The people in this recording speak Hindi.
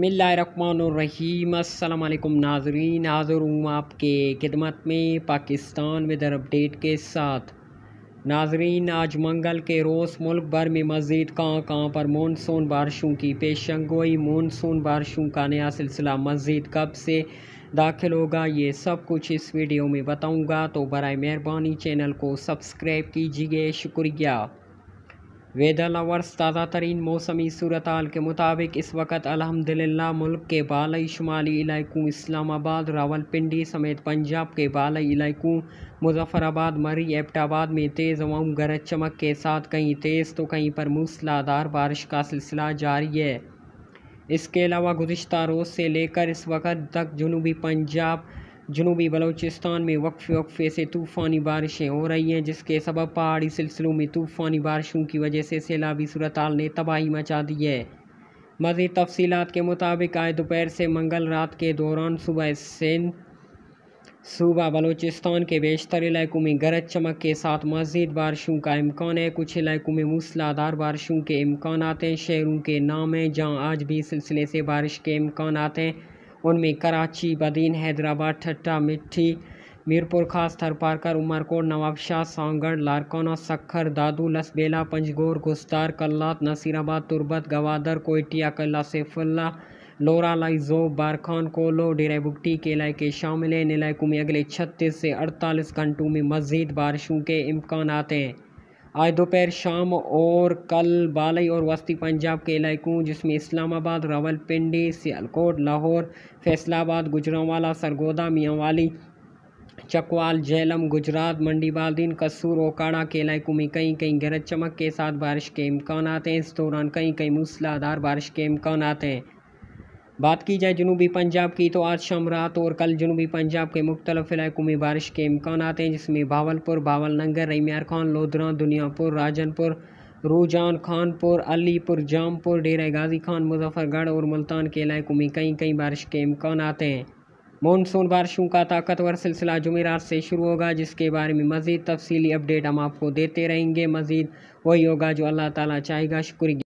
बसमिलीम अलकुम नाजरीन हाज़िर हूँ आपके खिदमत में पाकिस्तान वेदर अपडेट के साथ नाजरीन आज मंगल के रोज़ मुल्क भर में मज़ीद कहाँ कहाँ पर मानसून बारिशों की पेशंगोई मानसून बारिशों का नया सिलसिला मज़ीद कब से दाखिल होगा ये सब कुछ इस वीडियो में बताऊँगा तो बर मेहरबानी चैनल को सब्सक्राइब कीजिए शुक्रिया वेदर लवर्स ताज़ा तरीन मौसमी सूरत के मुताबिक इस वक्त अलहमदिल्ला मुल्क के बालई शुमाली इलाकों इस्लामाबाद रावलपिंडी समेत पंजाब के बालई इलाकों मुजफ़राबाद मरी एबटाबाद में तेज़ हवाओं गरज चमक के साथ कहीं तेज़ तो कहीं पर मूसलाधार बारिश का सिलसिला जारी है इसके अलावा गुज्तर रोज़ से लेकर इस वक्त तक जनूबी पंजाब जनूबी बलोचिस्तान में वक्फे वक्फे से तूफ़ानी बारिशें हो रही हैं जिसके सबब पहाड़ी सिलसिलों में तूफ़ानी बारिशों की वजह से सैलाबी सूरत ने तबाही मचा दी है मज़ीद तफसीत के मुताबिक आज दोपहर से मंगल रात के दौरान सुबह सिंध सूबा बलोचिस्तान के बेशतर इलाकों में गरज चमक के साथ मजीद बारिशों का इम्कान है कुछ इलाकों में मूसलाधार बारिशों के इम्कान हैं शहरों के नाम हैं जहाँ आज भी सिलसिले से बारिश के इम्कान हैं उनमें कराची बदीन हैदराबाद ठट्टा मिट्टी मीरपुर खास थरपारकर उमरकोट नवाबशाह सांगढ़ लारकाना सखर दादू लसबेला पंजगोर गुस्तार कल्लात नसीराबाद तुरबत गवादर कोयटिया कल्ला सैफुल्ला लोरा लाइजो बारखान कोलो डेरा बुगटी इलाके शामिल शामिल इन इलाकों में अगले छत्तीस से अड़तालीस घंटों में मज़ीद बारिशों के इम्कान हैं आज दोपहर शाम और कल बालई और वस्ती पंजाब के इलाकों जिसमें इस्लामाबाद रावलपिंडी सियालकोट लाहौर फैसलाबाद गुजरावाला सरगोदा मियाँवाली चकवाल जैलम गुजरात मंडी बालदीन कसूर ओकाड़ा के इलाकों में कहीं कहीं गरज चमक के साथ बारिश के इम्कान आते हैं इस दौरान कहीं कहीं मूसलाधार बारिश के इम्कान आते हैं बात की जाए जनूबी पंजाब की तो आज शाम रात और कल जनूबी पंजाब के मुख्तलिफ इलाकों में बारिश के इम्कान आते हैं जिसमें भावलपुर नगर रैमियार खान लोधरा दुनियापुर राजनपुर रूजान खानपुर अलीपुर जामपुर डेरा गाजी खान मुजफ्फरगढ़ और मुल्तान के इलाकों में कई कई बारिश के इम्कान हैं मानसून बारिशों का ताकतवर सिलसिला जुमेरात से शुरू होगा जिसके बारे में मज़ीद तफसीली अपडेट हम आपको देते रहेंगे मज़ीद वही होगा जो अल्लाह ताला चाहेगा शुक्रिया